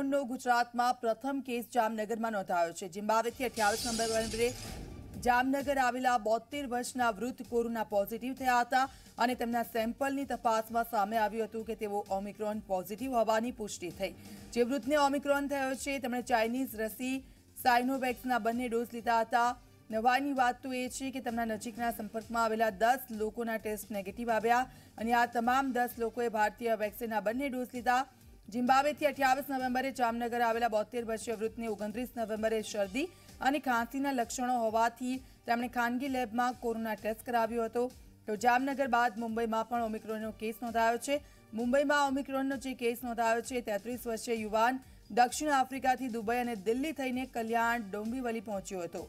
ધરપકડનો ગુજરાતમાં પ્રથમ કેસ જામનગરમાં નોંધાયો છે જિમ્બાવેથી અઠ્યાવીસ નવેમ્બરે જામનગર આવેલા બોતેર વર્ષના વૃદ્ધ કોરોના પોઝિટિવ થયા હતા અને તેમના સેમ્પલની તપાસમાં સામે આવ્યું હતું કે તેઓ ઓમિક્રોન પોઝિટિવ હોવાની પુષ્ટિ થઈ જે વૃદ્ધને ઓમિક્રોન થયો છે તેમણે ચાઇનીઝ રસી સાઇનોવેક્સના બંને ડોઝ લીધા હતા નવાની વાત તો એ છે કે તેમના નજીકના સંપર્કમાં આવેલા દસ લોકોના ટેસ્ટ નેગેટિવ આવ્યા અને આ તમામ દસ લોકોએ ભારતીય વેક્સિનના બંને ડોઝ લીધા ઝિમ્બાબ્વેથી અઠ્યાવીસ નવેમ્બરે જામનગર આવેલા બોતેર વર્ષીય વૃદ્ધને ઓગણત્રીસ નવેમ્બરે શરદી અને ખાંસીના લક્ષણો હોવાથી તેમણે ખાનગી લેબમાં કોરોના ટેસ્ટ કરાવ્યો હતો તો જામનગર બાદ મુંબઈમાં પણ ઓમિક્રોનનો કેસ નોંધાયો છે મુંબઈમાં ઓમિક્રોનનો જે કેસ નોંધાયો છે તેત્રીસ વર્ષીય યુવાન દક્ષિણ આફ્રિકાથી દુબઈ અને દિલ્હી થઈને કલ્યાણ ડોંબીવલી પહોંચ્યો હતો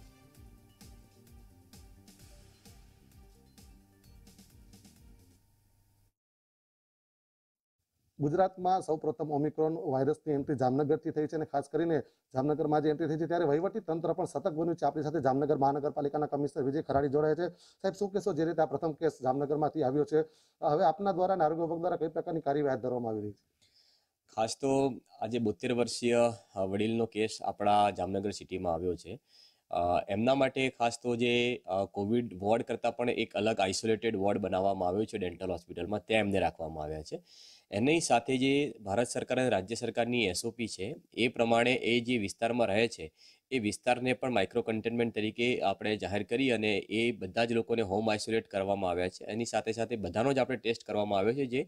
ગુજરાતમાં સૌપ્રથમ ઓમિક્રોન વાયરસની એન્ટ્રી જામનગરથી થઈ છે અને ખાસ કરીને જામનગરમાં જે એન્ટ્રી થઈ છે ત્યારે વહીવટી તંત્ર પણ સતર્ક બન્યું છે આપણી સાથે જામનગર મહાનગરપાલિકાના કમિશનર વિજય ખરાડી જોડાયા છે સાહેબ શું કહેશો જે રીતે આ પ્રથમ કેસ જામનગરમાંથી આવ્યો છે હવે આપના દ્વારા અને આરોગ્ય વિભાગ દ્વારા કઈ પ્રકારની કાર્યવાહી હાથ ધરવામાં આવી રહી છે ખાસ તો આજે બોતેર વર્ષીય વડીલનો કેસ આપણા જામનગર સિટીમાં આવ્યો છે એમના માટે ખાસ તો જે કોવિડ વોર્ડ કરતાં પણ એક અલગ આઇસોલેટેડ વોર્ડ બનાવવામાં આવ્યો છે ડેન્ટલ હોસ્પિટલમાં ત્યાં એમને રાખવામાં આવ્યા છે એની સાથે જે ભારત સરકાર અને રાજ્ય સરકારની એસઓપી છે એ પ્રમાણે એ જે વિસ્તારમાં રહે છે એ વિસ્તારને પણ માઇક્રો કન્ટેનમેન્ટ તરીકે આપણે જાહેર કરી અને એ બધા જ લોકોને હોમ આઇસોલેટ કરવામાં આવ્યા છે એની સાથે સાથે બધાનો જ આપણે ટેસ્ટ કરવામાં આવ્યો છે જે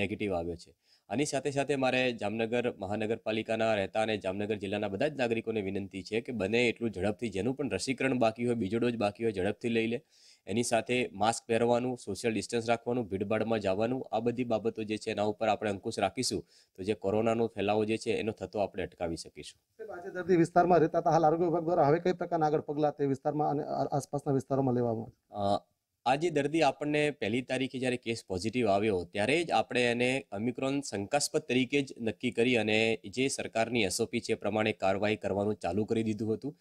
નેગેટિવ આવ્યો છે આની સાથે સાથે મારે જામનગર મહાનગરપાલિકાના રહેતા અને જામનગર જિલ્લાના બધા જ નાગરિકોને વિનંતી છે કે બને એટલું ઝડપથી જેનું પણ રસીકરણ બાકી હોય બીજો ડોઝ બાકી હોય ઝડપથી લઈ લે એની સાથે માસ્ક પહેરવાનું સોશિયલ ડિસ્ટન્સ રાખવાનું ભીડભાડમાં જવાનું આ બધી બાબતો જે છે એના ઉપર આપણે અંકુશ રાખીશું તો જે કોરોનાનો ફેલાવો જે છે એનો થતો આપણે અટકાવી શકીશું તાજેતરથી વિસ્તારમાં રહેતા હતા હાલ આરોગ્ય વિભાગ દ્વારા હવે કઈ પ્રકારના આગળ પગલાં તે વિસ્તારમાં અને આસપાસના વિસ્તારોમાં લેવામાં આજે દર્દી આપણને પહેલી તારીખે જ્યારે કેસ પોઝિટિવ આવ્યો ત્યારે જ આપણે એને ઓમિક્રોન શંકાસ્પદ તરીકે જ નક્કી કરી અને જે સરકારની એસઓપી છે પ્રમાણે કાર્યવાહી કરવાનું ચાલુ કરી દીધું હતું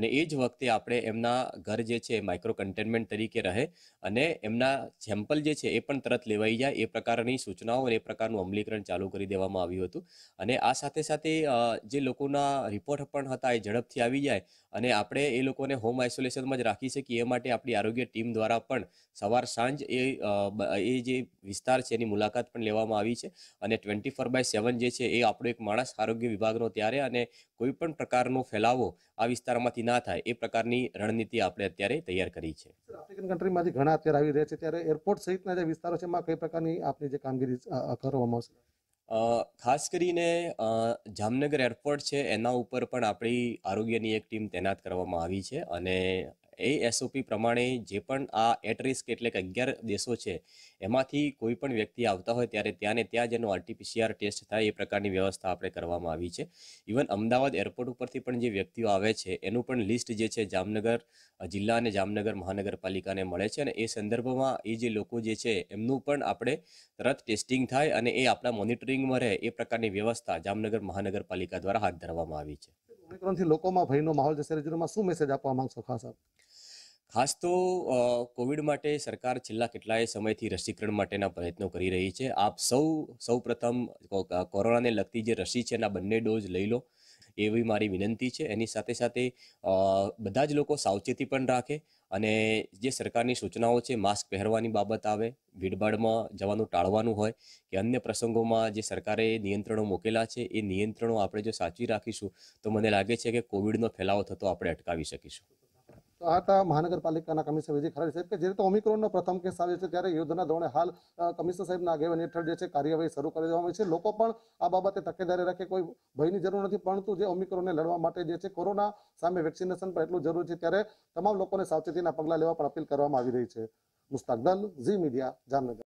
અને એ જ વખતે આપણે એમના ઘર જે છે માઇક્રો કન્ટેનમેન્ટ તરીકે રહે અને એમના સેમ્પલ જે છે એ પણ તરત લેવાઈ જાય એ પ્રકારની સૂચનાઓ અને એ પ્રકારનું અમલીકરણ ચાલુ કરી દેવામાં આવ્યું હતું અને આ સાથે સાથે જે લોકોના રિપોર્ટ પણ હતા એ ઝડપથી આવી જાય અને આપણે એ લોકોને હોમ આઇસોલેશનમાં જ રાખી શકીએ એ માટે આપણી આરોગ્ય ટીમ દ્વારા પણ સવાર સાંજ એ એ જે વિસ્તાર છે એની મુલાકાત પણ લેવામાં આવી છે અને ટ્વેન્ટી ફોર બાય સેવન જે છે એ આપણો એક માણસ આરોગ્ય વિભાગનો ત્યારે અને કોઈ પણ પ્રકારનો ફેલાવો આ વિસ્તારમાંથી ના થાય એ પ્રકારની રણનીતિ આપણે અત્યારે તૈયાર કરી છે આફ્રિકન કન્ટ્રીમાંથી ઘણા અત્યારે આવી રહ્યા છે ત્યારે એરપોર્ટ સહિતના જે વિસ્તારો છે એમાં કઈ પ્રકારની આપની જે કામગીરી કરવામાં આવશે ખાસ કરીને જામનગર એરપોર્ટ છે એના ઉપર પણ આપણી આરોગ્યની એક ટીમ તૈનાત કરવામાં આવી છે અને એ એસઓપી પ્રમાણે જે પણ આ એટ રિસ્ક એટલે કે અગિયાર દેશો છે એમાંથી કોઈ પણ વ્યક્તિ આવતા હોય ત્યારે ત્યાંને ત્યાં જેનો આરટીપીસીઆર ટેસ્ટ થાય એ પ્રકારની વ્યવસ્થા આપણે કરવામાં આવી છે ઇવન અમદાવાદ એરપોર્ટ ઉપરથી પણ જે વ્યક્તિઓ આવે છે એનું પણ લિસ્ટ જે છે જામનગર જિલ્લા અને જામનગર મહાનગરપાલિકાને મળે છે અને એ સંદર્ભમાં એ જે લોકો જે છે એમનું પણ આપણે તરત ટેસ્ટિંગ થાય અને એ આપણા મોનિટરિંગમાં રહે એ પ્રકારની વ્યવસ્થા જામનગર મહાનગરપાલિકા દ્વારા હાથ ધરવામાં આવી છે લોકોમાં ભયનો માહોલ છે શરીરમાં શું મેસેજ આપવા માંગશો ખાસ આપ ખાસ તો કોવિડ માટે સરકાર છેલ્લા કેટલાય સમયથી રસીકરણ માટેના પ્રયત્નો કરી રહી છે આપ સૌ સૌ પ્રથમ કોરોનાને લગતી જે રસી છે એના બંને ડોઝ લઈ લો એવી મારી વિનંતી છે એની સાથે સાથે બધા જ લોકો સાવચેતી પણ રાખે અને જે સરકારની સૂચનાઓ છે માસ્ક પહેરવાની બાબત આવે ભીડભાડમાં જવાનું ટાળવાનું હોય કે અન્ય પ્રસંગોમાં જે સરકારે નિયંત્રણો મૂકેલા છે એ નિયંત્રણો આપણે જો સાચવી રાખીશું તો મને લાગે છે કે કોવિડનો ફેલાવો થતો આપણે અટકાવી શકીશું તો આ હતા મહાનગરપાલિકાના કમિશનર વિજય ખરાડી સાહેબ કે જે રીતે ઓમિક્રોનનો પ્રથમ કેસ આવ્યો છે ત્યારે યોદ્ધના ધોરણે હાલ કમિશનર સાહેબના આગેવાની હેઠળ જે છે કાર્યવાહી શરૂ કરી દેવામાં છે લોકો પણ આ બાબતે તકેદારી રાખે કોઈ ભયની જરૂર નથી પરંતુ જે ઓમિક્રોનને લડવા માટે જે છે કોરોના સામે વેક્સિનેશન પણ એટલું જરૂરી છે ત્યારે તમામ લોકોને સાવચેતીના પગલાં લેવા પણ અપીલ કરવામાં આવી રહી છે મુસ્તાકદલ ઝી મીડિયા જામનગર